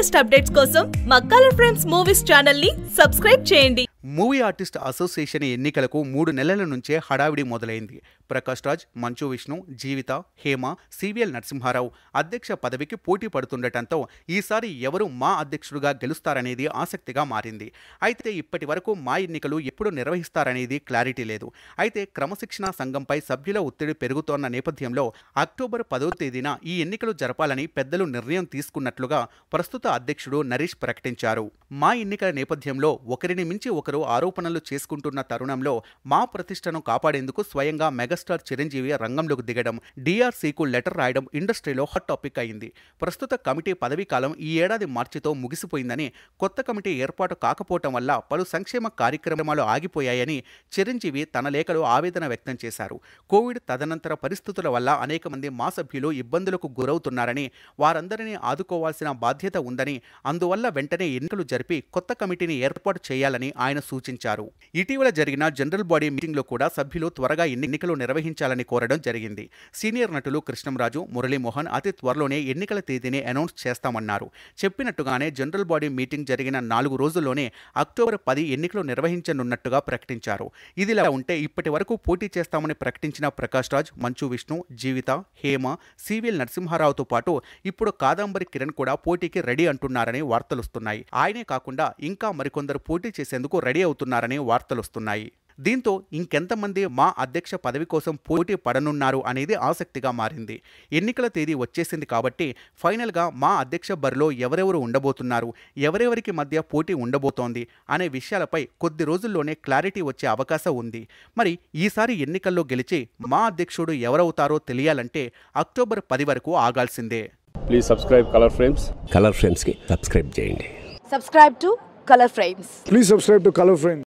latest updates కోసం మా colour frames movies channel ని సబ్స్క్రైబ్ చేయండి మూవీ ఆర్టిస్ట్ అసోసియేషన్ ఎన్నికలకు మూడు నెలల నుంచే హడావిడి మొదలైంది ప్రకాష్ రాజ్ మంచు విష్ణు జీవిత హేమ సివిఎల్ నరసింహారావు అధ్యక్ష పదవికి పోటీ పడుతుండటంతో ఈసారి ఎవరు మా అధ్యక్షుడుగా గెలుస్తారనేది ఆసక్తిగా మారింది అయితే ఇప్పటి వరకు మా ఎన్నికలు ఎప్పుడు నిర్వహిస్తారనేది క్లారిటీ లేదు అయితే క్రమశిక్షణ సంఘంపై సభ్యుల ఒత్తిడి పెరుగుతోన్న నేపథ్యంలో అక్టోబర్ పదో తేదీన ఈ ఎన్నికలు జరపాలని పెద్దలు నిర్ణయం తీసుకున్నట్లుగా ప్రస్తుత అధ్యక్షుడు నరేష్ ప్రకటించారు మా ఎన్నికల నేపథ్యంలో ఒకరిని మించి ఒకరు ఆరోపణలు చేసుకుంటున్న తరుణంలో మా ప్రతిష్టను కాపాడేందుకు స్వయంగా మెగా మెగాస్టార్ చిరంజీవి రంగంలోకి దిగడం డిఆర్సీకు లెటర్ రాయడం ఇండస్ట్రీలో హాట్ టాపిక్ అయింది ప్రస్తుత కమిటీ పదవీ కాలం ఈ ఏడాది మార్చితో ముగిసిపోయిందని కొత్త కమిటీ ఏర్పాటు కాకపోవటం వల్ల పలు సంక్షేమ కార్యక్రమాలు ఆగిపోయాయని చిరంజీవి తన లేఖలో ఆవేదన వ్యక్తం చేశారు కోవిడ్ తదనంతర పరిస్థితుల వల్ల అనేక మంది మా సభ్యులు ఇబ్బందులకు గురవుతున్నారని వారందరినీ ఆదుకోవాల్సిన బాధ్యత ఉందని అందువల్ల వెంటనే ఎన్నికలు జరిపి కొత్త కమిటీని ఏర్పాటు చేయాలని ఆయన సూచించారు ఇటీవల జరిగిన జనరల్ బాడీ మీటింగ్లో కూడా సభ్యులు త్వరగా ఎన్నికలు నిర్వహించాలని కోరడం జరిగింది సీనియర్ నటులు కృష్ణంరాజు మురళీమోహన్ అతి త్వరలోనే ఎన్నికల తేదీని అనౌన్స్ చేస్తామన్నారు చెప్పినట్టుగానే జనరల్ బాడీ మీటింగ్ జరిగిన నాలుగు రోజుల్లోనే అక్టోబర్ పది ఎన్నికలు నిర్వహించనున్నట్టుగా ప్రకటించారు ఇదిలా ఉంటే ఇప్పటి వరకు పోటీ చేస్తామని ప్రకటించిన ప్రకాష్ రాజ్ మంచు విష్ణు జీవిత హేమ సివిల్ నరసింహారావుతో పాటు ఇప్పుడు కాదంబరి కిరణ్ కూడా పోటీకి రెడీ అంటున్నారని వార్తలుస్తున్నాయి ఆయనే కాకుండా ఇంకా మరికొందరు పోటీ చేసేందుకు రెడీ అవుతున్నారని వార్తలుస్తున్నాయి దీంతో ఇంకెంతమంది మా అధ్యక్ష పదవి కోసం పోటీ పడనున్నారు అనేది ఆసక్తిగా మారింది ఎన్నికల తేదీ వచ్చేసింది కాబట్టి ఫైనల్గా మా అధ్యక్ష బరిలో ఎవరెవరు ఉండబోతున్నారు ఎవరెవరికి మధ్య పోటీ ఉండబోతోంది అనే విషయాలపై కొద్ది రోజుల్లోనే క్లారిటీ వచ్చే అవకాశం ఉంది మరి ఈసారి ఎన్నికల్లో గెలిచి మా అధ్యక్షుడు ఎవరవుతారో తెలియాలంటే అక్టోబర్ పది వరకు ఆగాల్సిందే please subscribe colour frames colour frames కి సబ్స్క్రైబ్ చేయండి subscribe to colour frames please subscribe to colour frames